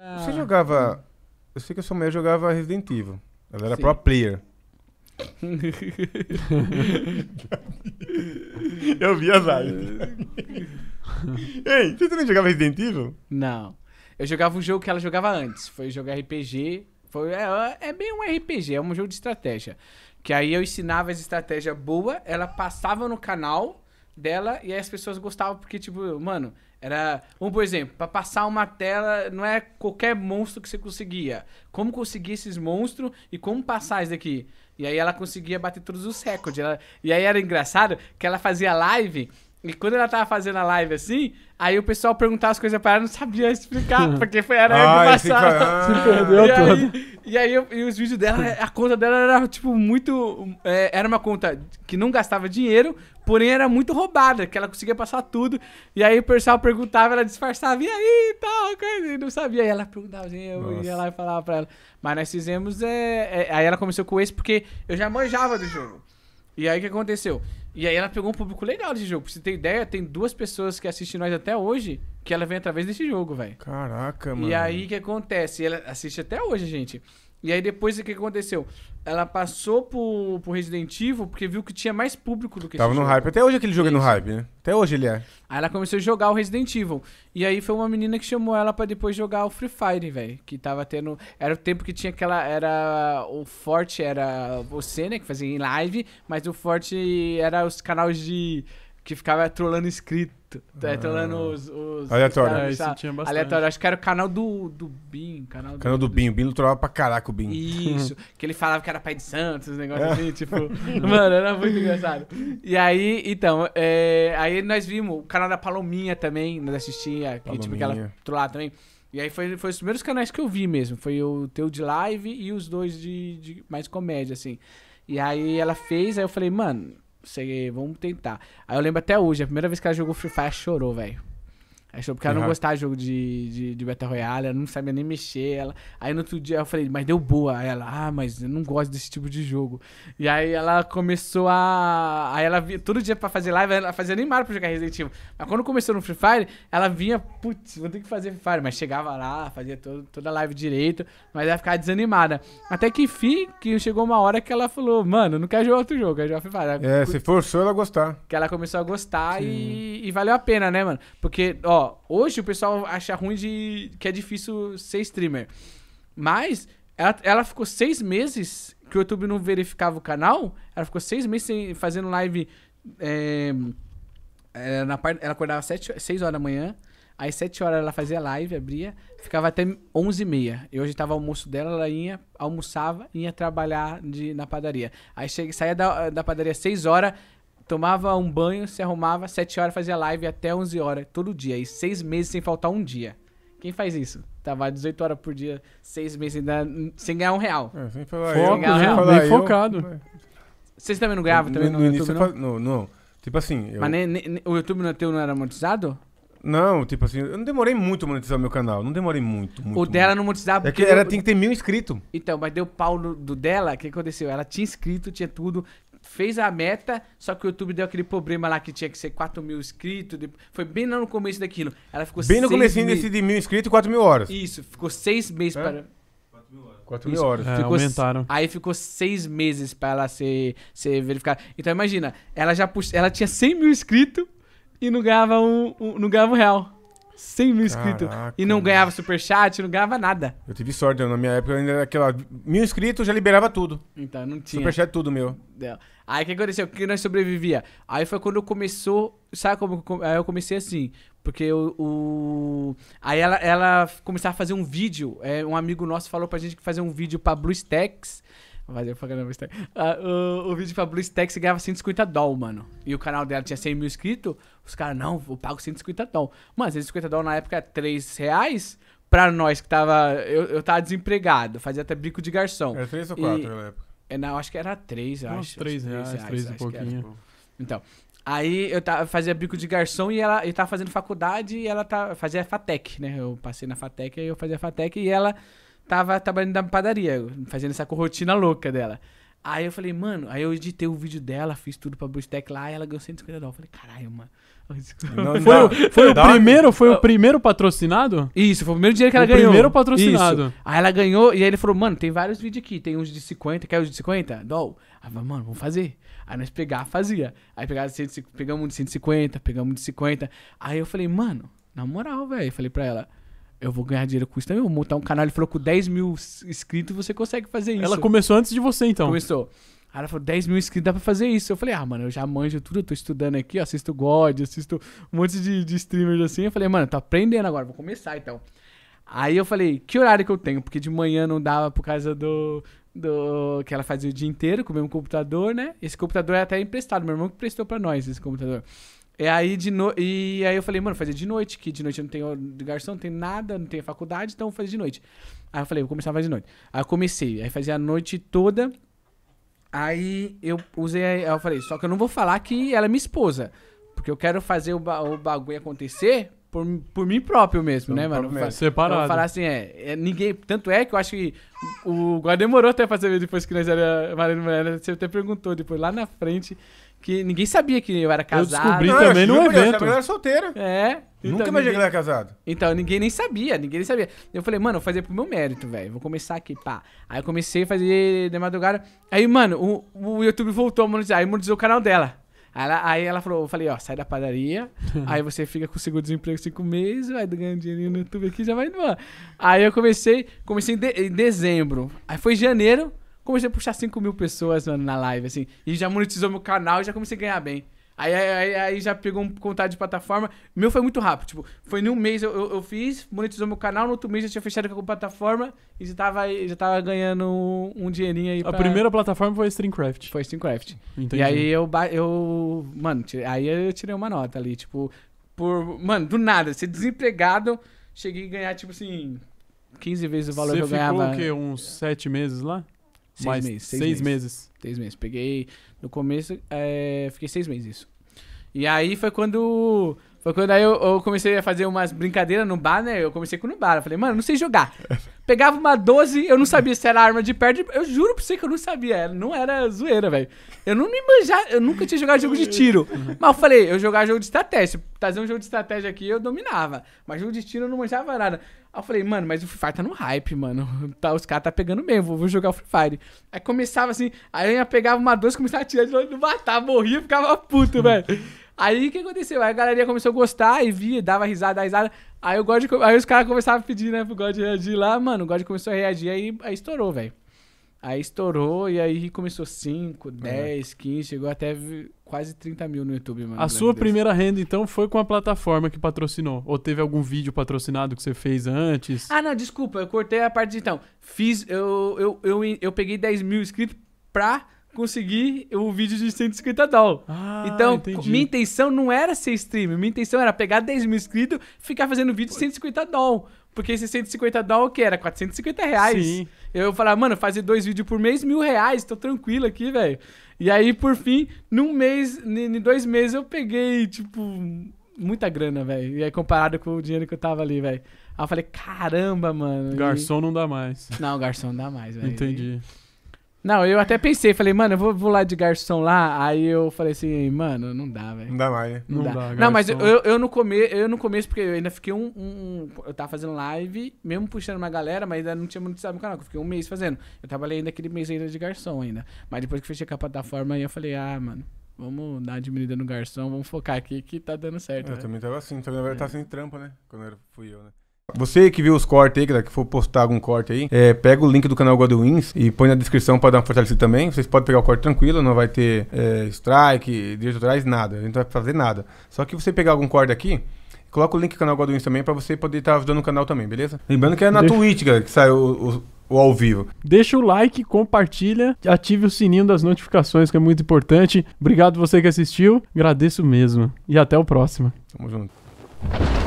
Você ah. jogava. Eu sei que a sua mulher jogava Resident Evil. Ela era Sim. pro player. eu vi as áreas. Ei, você também jogava Resident Evil? Não. Eu jogava um jogo que ela jogava antes. Foi jogar RPG. Foi, é, é bem um RPG, é um jogo de estratégia. Que aí eu ensinava as estratégias boas, ela passava no canal dela e aí as pessoas gostavam, porque, tipo, mano, era, vamos por exemplo, para passar uma tela, não é qualquer monstro que você conseguia. Como conseguir esses monstros e como passar isso daqui? E aí ela conseguia bater todos os recordes. Ela, e aí era engraçado que ela fazia live e quando ela tava fazendo a live assim, aí o pessoal perguntava as coisas pra ela, não sabia explicar, porque foi era ela passado. Fica... Se perdeu e Aí, e aí eu, e os vídeos dela, a conta dela era tipo muito. É, era uma conta que não gastava dinheiro, porém era muito roubada, que ela conseguia passar tudo. E aí o pessoal perguntava, ela disfarçava, e aí tal, coisa, e não sabia. E ela perguntava assim, eu Nossa. ia lá e falava pra ela. Mas nós fizemos. É, é, aí ela começou com esse porque eu já manjava do jogo. E aí o que aconteceu? E aí ela pegou um público legal desse jogo. Pra você ter ideia, tem duas pessoas que assistem nós até hoje que ela vem através desse jogo, velho. Caraca, mano. E aí o que acontece? Ela assiste até hoje, gente. E aí depois o que aconteceu? Ela passou pro, pro Resident Evil porque viu que tinha mais público do que Tava no jogo. hype. Até hoje aquele jogo é no hype, né? Até hoje ele é. Aí ela começou a jogar o Resident Evil. E aí foi uma menina que chamou ela para depois jogar o Free Fire, velho. Que tava tendo. Era o tempo que tinha aquela. Era. O forte era você, né? Que fazia em live. Mas o forte era os canais de. Que ficava trolando inscrito é, trolando tá, então ah. os, os. Aleatório. É, tá? tinha bastante. Aleatório. Acho que era o canal do, do Binho. Canal do, canal do, do Binho. O Binho trollava pra caraca o Binho. Isso. que ele falava que era pai de Santos, os negócios é. assim, tipo. mano, era muito engraçado. E aí, então, é, aí nós vimos o canal da Palominha também, nós assistia, é, que, tipo, que ela trollava também. E aí foi, foi os primeiros canais que eu vi mesmo. Foi o teu de live e os dois de, de mais comédia, assim. E aí ela fez, aí eu falei, mano, vamos tentar. Aí eu lembro até hoje, a primeira vez que ela jogou Free Fire chorou, velho. Achou porque ela uhum. não gostava de jogo de, de, de Battle Royale, ela não sabia nem mexer. Ela... Aí no outro dia eu falei, mas deu boa. Aí ela, ah, mas eu não gosto desse tipo de jogo. E aí ela começou a. Aí ela vinha todo dia pra fazer live, ela fazia nem animar pra jogar Resident Evil. Mas quando começou no Free Fire, ela vinha, putz, vou ter que fazer Free Fire. Mas chegava lá, fazia todo, toda a live direito, mas ela ficava desanimada. Até que enfim, que chegou uma hora que ela falou, mano, não quero jogar outro jogo, quero jogar Free Fire. Ela, é, putz, se forçou ela a gostar. Que ela começou a gostar e, e valeu a pena, né, mano? Porque, ó hoje o pessoal acha ruim de que é difícil ser streamer. Mas ela, ela ficou seis meses que o YouTube não verificava o canal. Ela ficou seis meses sem, fazendo live. É, na ela acordava sete, seis horas da manhã. aí 7 horas ela fazia live, abria, ficava até 11 e meia. e hoje tava almoço dela, ela ia, almoçava, ia trabalhar de, na padaria. Aí chega, saía da, da padaria 6 horas, tomava um banho, se arrumava, 7 horas fazia live até 11 horas, todo dia. E 6 meses sem faltar um dia. Quem faz isso? Tava 18 horas por dia, 6 meses sem, sem ganhar um real. É, sem falar Foco, sem ganhar um real. Falar bem focado. Vocês também não ganhavam também no, no, no YouTube, não? Faz... não? Não, Tipo assim... Eu... Mas nem, nem, o YouTube não, teu não era amortizado? Não, tipo assim, eu não demorei muito a monetizar meu canal. Não demorei muito, muito. O dela não monetizava porque. É que ela eu... tinha que ter mil inscritos. Então, mas deu pau no, do dela, o que aconteceu? Ela tinha inscrito, tinha tudo, fez a meta, só que o YouTube deu aquele problema lá que tinha que ser 4 mil inscritos. Foi bem no começo daquilo. Ela ficou Bem no comecinho desse de mil inscritos e 4 mil horas. Isso, ficou seis meses é? para. 4 mil Isso. horas. É, ficou, aumentaram. Aí ficou seis meses pra ela ser, ser verificada. Então imagina, ela já pux... ela tinha 100 mil inscritos e não ganhava um, um não ganhava um real. 100 mil inscritos. E não ganhava superchat, não ganhava nada. Eu tive sorte, né? na minha época ainda era aquela. Mil inscritos já liberava tudo. Então, não tinha. Superchat tudo meu. Deu. Aí o que aconteceu? Que nós sobrevivia. Aí foi quando começou. Sabe como? Aí eu comecei assim. Porque o. Aí ela, ela começava a fazer um vídeo. É, um amigo nosso falou pra gente que fazer um vídeo pra Blue Stacks Fazer propaganda pra Blue Uh, ah, o, o vídeo pra BlueStack você ganhava 150 doll, mano. E o canal dela tinha 100 mil inscritos. Os caras, não, eu pago 150 doll. Mano, 150 doll na época era é 3 reais. Pra nós que tava. Eu, eu tava desempregado, fazia até bico de garçom. Era é 3 ou 4 na época? É, não, acho que era 3, acho. Uns 3 reais, 3 e pouquinho. Então. Aí eu tava, fazia bico de garçom e ela eu tava fazendo faculdade e ela tá, fazia FATEC, né? Eu passei na FATEC e eu fazia FATEC e ela tava trabalhando na padaria, fazendo essa rotina louca dela. Aí eu falei, mano, aí eu editei o vídeo dela, fiz tudo pra Boostec lá e ela ganhou 150 dólares. Eu falei, caralho, mano. Não, foi, não, foi não, o primeiro, foi o primeiro patrocinado? Isso, foi o primeiro dinheiro que ela o ganhou. primeiro patrocinado. Isso. Aí ela ganhou e aí ele falou: "Mano, tem vários vídeos aqui, tem uns de 50, quer os de 50? Dol". Aí, falei, mano, vamos fazer. Aí nós pegar, fazia. Aí pegava, pegamos um de 150, pegamos um de 50. Aí eu falei: "Mano, na moral, velho", falei pra ela: eu vou ganhar dinheiro com isso também, vou montar um canal. Ele falou com 10 mil inscritos você consegue fazer isso. Ela começou antes de você, então. Começou. Aí ela falou, 10 mil inscritos dá pra fazer isso. Eu falei, ah, mano, eu já manjo tudo, eu tô estudando aqui, eu assisto God, assisto um monte de, de streamers assim. Eu falei, mano, tô aprendendo agora, vou começar então. Aí eu falei, que horário que eu tenho? Porque de manhã não dava por causa do. do que ela fazia o dia inteiro com o mesmo computador, né? Esse computador é até emprestado, meu irmão que prestou pra nós esse computador. E é aí, de no... e aí eu falei, mano, fazer de noite, que de noite eu não tenho garçom, não tenho nada, não tenho faculdade, então vou fazer de noite. Aí eu falei, vou começar a fazer de noite. Aí eu comecei, aí fazia a noite toda. Aí eu usei, aí eu falei, só que eu não vou falar que ela é minha esposa. Porque eu quero fazer o, ba o bagulho acontecer por, por mim próprio mesmo, né, mano? Mesmo. Separado. Eu falar assim, é, é, ninguém. Tanto é que eu acho que o Guarda demorou até fazer depois que nós era marido mulher. Né? Você até perguntou depois lá na frente que ninguém sabia que eu era casado. Eu descobri também no evento. Eu, era solteira. É. Então, Nunca imaginei que era casado. Então, ninguém nem sabia, ninguém nem sabia. Eu falei, mano, vou fazer pro meu mérito, velho. Vou começar aqui, pá. Aí eu comecei a fazer de madrugada. Aí, mano, o, o YouTube voltou a monetizar. Aí monetizou o canal dela. Aí ela, aí ela falou, eu falei, ó, sai da padaria, aí você fica com seguro-desemprego cinco meses, vai ganhando dinheiro no YouTube aqui, já vai embora. Aí eu comecei, comecei em, de, em dezembro. Aí foi janeiro, comecei a puxar 5 mil pessoas, mano, na live, assim. E já monetizou meu canal e já comecei a ganhar bem. Aí, aí, aí já pegou um contato de plataforma. Meu foi muito rápido. Tipo, foi num mês eu, eu, eu, fiz, monetizou meu canal, no outro mês já tinha fechado com a plataforma e já tava, já tava ganhando um dinheirinho aí. A pra... primeira plataforma foi Streamcraft. Foi Streamcraft. Entendi. E aí eu, eu. Mano, aí eu tirei uma nota ali, tipo, por. Mano, do nada, ser desempregado, cheguei a ganhar, tipo assim, 15 vezes o valor Você que eu ganhava. Você ficou o quê? Uns 7 meses lá? Seis mais meses. Seis, seis meses. meses. Seis meses. Peguei no começo, é, fiquei seis meses isso. E aí foi quando. Foi quando aí eu, eu, comecei a fazer umas brincadeiras no bar, né? Eu comecei com no bar. Eu falei, mano, não sei jogar. Pegava uma 12, eu não sabia se era arma de perto. Eu juro pra você que eu não sabia. Não era zoeira, velho. Eu não me manjava, eu nunca tinha jogado jogo de tiro. Uhum. Mas eu falei, eu jogava jogo de estratégia. Trazer um jogo de estratégia aqui, eu dominava. Mas jogo de tiro eu não manjava nada. Aí eu falei, mano, mas o Free Fire tá no hype, mano. Tá, os caras tá pegando mesmo, vou, vou jogar o Free Fire. Aí começava assim, aí eu ia pegava uma 12, começava a tirar de novo, não matava, morria, ficava puto, velho. Aí o que aconteceu? Aí a galera começou a gostar e via, dava risada, dava risada. Aí o God, aí os caras começavam a pedir, né, pro God reagir lá, mano. O God começou a reagir, aí, aí estourou, velho. Aí estourou e aí começou 5, 10, 15, chegou até quase 30 mil no YouTube, mano. A sua primeira renda, então, foi com a plataforma que patrocinou? Ou teve algum vídeo patrocinado que você fez antes? Ah, não, desculpa, eu cortei a parte de então. Fiz, eu, eu, eu, eu, eu peguei 10 mil inscritos pra conseguir o vídeo de 150 dólares. Ah, então, entendi. minha intenção não era ser streamer, minha intenção era pegar 10 mil inscritos ficar fazendo vídeo de 150 dólares. Porque esse 150 dólares que era? 450 reais. Sim. Eu falava, mano, fazer dois vídeos por mês, mil reais, tô tranquilo aqui, velho. E aí, por fim, num mês, em dois meses, eu peguei, tipo, muita grana, velho. E aí, comparado com o dinheiro que eu tava ali, velho. Aí eu falei, caramba, mano. Garçom e... não dá mais. Não, garçom não dá mais, velho. Entendi. E... Não, eu até pensei, falei, mano, eu vou, vou lá de garçom lá. Aí eu falei assim, mano, não dá, velho. Não dá mais. Né? Não, não, dá. dá não, mas eu, eu, no come, eu no começo, porque eu ainda fiquei um, um, Eu tava fazendo live, mesmo puxando uma galera, mas ainda não tinha monetizado no canal, eu fiquei um mês fazendo. Eu trabalhei ainda aquele mês ainda de garçom ainda. Mas depois que fechei com a plataforma, aí eu falei, ah, mano, vamos dar uma diminuída no garçom, vamos focar aqui que tá dando certo. Eu né? também tava assim, também é. tava sem trampa, né? Quando eu fui eu, né? Você que viu os cortes aí, que for postar algum corte aí, é, pega o link do canal Godwins e põe na descrição para dar uma fortalecida também. Vocês podem pegar o corte tranquilo, não vai ter é, strike, direitos nada. A gente não vai fazer nada. Só que você pegar algum corte aqui, coloca o link do canal Godwins também para você poder estar tá ajudando o canal também, beleza? Lembrando que é na Deixa... Twitch, galera, que saiu o, o ou ao vivo. Deixa o like, compartilha, ative o sininho das notificações, que é muito importante. Obrigado você que assistiu, agradeço mesmo. E até o próximo. Tamo junto.